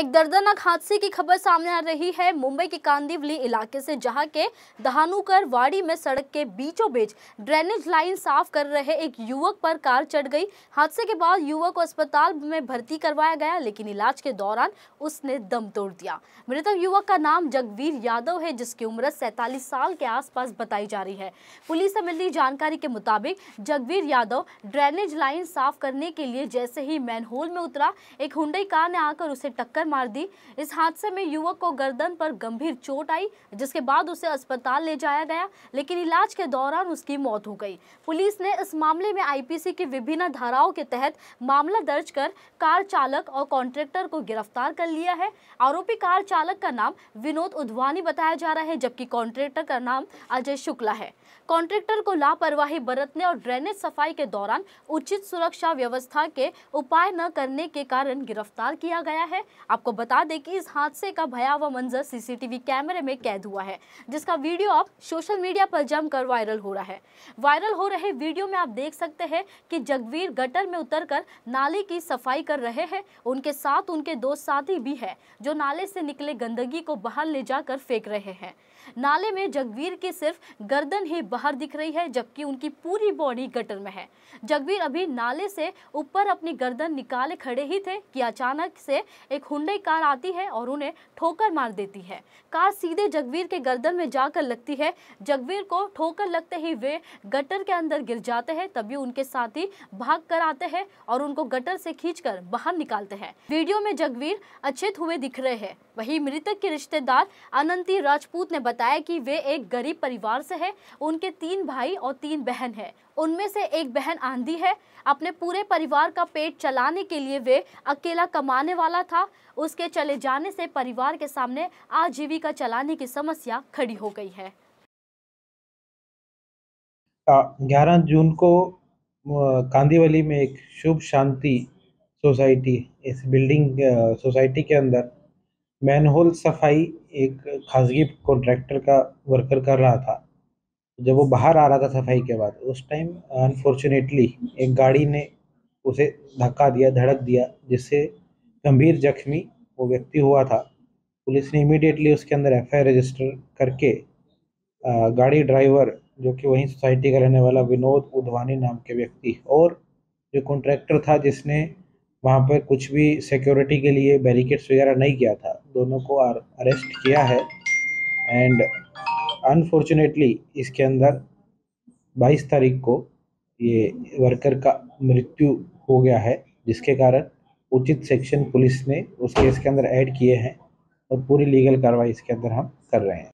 एक दर्दनाक हादसे की खबर सामने आ रही है मुंबई के कांदिवली इलाके से जहां के दहानुकर वाड़ी में सड़क के बीचों बीच ड्रेनेज लाइन साफ कर रहे एक युवक पर कार चढ़ गई हादसे के बाद युवक को अस्पताल में भर्ती करवाया गया लेकिन इलाज के दौरान उसने दम तोड़ दिया मृतक युवक का नाम जगवीर यादव है जिसकी उम्र सैतालीस साल के आसपास बताई जा रही है पुलिस से मिली जानकारी के मुताबिक जगवीर यादव ड्रेनेज लाइन साफ करने के लिए जैसे ही मैनहोल में उतरा एक हुडई कार ने आकर उसे टक्कर मार दी इस हादसे में युवक को गर्दन पर गंभीर चोट आई जिसके बाद उसे अस्पताल ले जाया गया लेकिन इलाज के दौरान उसकी मौत हो गई पुलिस ने इस मामले में आईपीसी की विभिन्न धाराओं के तहत मामला दर्ज कर कार चालक और कॉन्ट्रैक्टर को गिरफ्तार कर लिया है आरोपी कार चालक का नाम विनोद उधवानी बताया जा रहा है जबकि कॉन्ट्रैक्टर का नाम अजय शुक्ला है कॉन्ट्रैक्टर को लापरवाही बरतने और ड्रेनेज सफाई के दौरान उचित सुरक्षा व्यवस्था के उपाय न करने के कारण गिरफ्तार किया गया है आपको बता दें कि इस हादसे का भयावह मंजर सीसीटीवी कैमरे में कैद हुआ है जिसका वीडियो अब सोशल मीडिया पर जमकर वायरल हो रहा है वायरल हो रहे वीडियो में आप देख सकते हैं कि जगवीर गटर में उतरकर नाले की सफाई कर रहे हैं उनके साथ उनके दो साथी भी है जो नाले से निकले गंदगी को बाहर ले जाकर फेंक रहे हैं नाले में जगवीर की सिर्फ गर्दन ही बाहर दिख रही है जबकि उनकी पूरी बॉडी गटर में है जगवीर अभी नाले से ऊपर अपनी गर्दन निकाले खड़े ही थे कि अचानक से एक हुंडई कार आती है और उन्हें ठोकर मार देती है कार सीधे जगवीर के गर्दन में जाकर लगती है जगवीर को ठोकर लगते ही वे गटर के अंदर गिर जाते हैं तभी उनके साथी भाग कर आते हैं और उनको गटर से खींच बाहर निकालते हैं वीडियो में जगवीर अचेत हुए दिख रहे हैं वही मृतक के रिश्तेदार अनंती राजपूत ने बताया कि वे एक गरीब परिवार से है उनके तीन भाई और तीन बहन है उनमें से एक बहन आंधी है अपने पूरे परिवार का पेट चलाने के लिए वे अकेला कमाने वाला था उसके चले जाने से परिवार के सामने आजीविका चलाने की समस्या खड़ी हो गई है ग्यारह जून को कांदीवली में एक शुभ शांति सोसाइटी इस बिल्डिंग सोसाइटी के अंदर मैनहोल सफाई एक खासगी कॉन्ट्रैक्टर का वर्कर कर रहा था जब वो बाहर आ रहा था सफाई के बाद उस टाइम अनफॉर्चुनेटली एक गाड़ी ने उसे धक्का दिया धड़क दिया जिससे गंभीर जख्मी वो व्यक्ति हुआ था पुलिस ने इमीडिएटली उसके अंदर एफ रजिस्टर करके गाड़ी ड्राइवर जो कि वहीं सोसाइटी का रहने वाला विनोद उधवानी नाम के व्यक्ति और जो कॉन्ट्रैक्टर था जिसने वहाँ पर कुछ भी सिक्योरिटी के लिए बैरिकेड्स वगैरह नहीं किया था दोनों को अरेस्ट किया है एंड अनफॉर्चुनेटली इसके अंदर 22 तारीख को ये वर्कर का मृत्यु हो गया है जिसके कारण उचित सेक्शन पुलिस ने उस केस के अंदर ऐड किए हैं और पूरी लीगल कार्रवाई इसके अंदर हम कर रहे हैं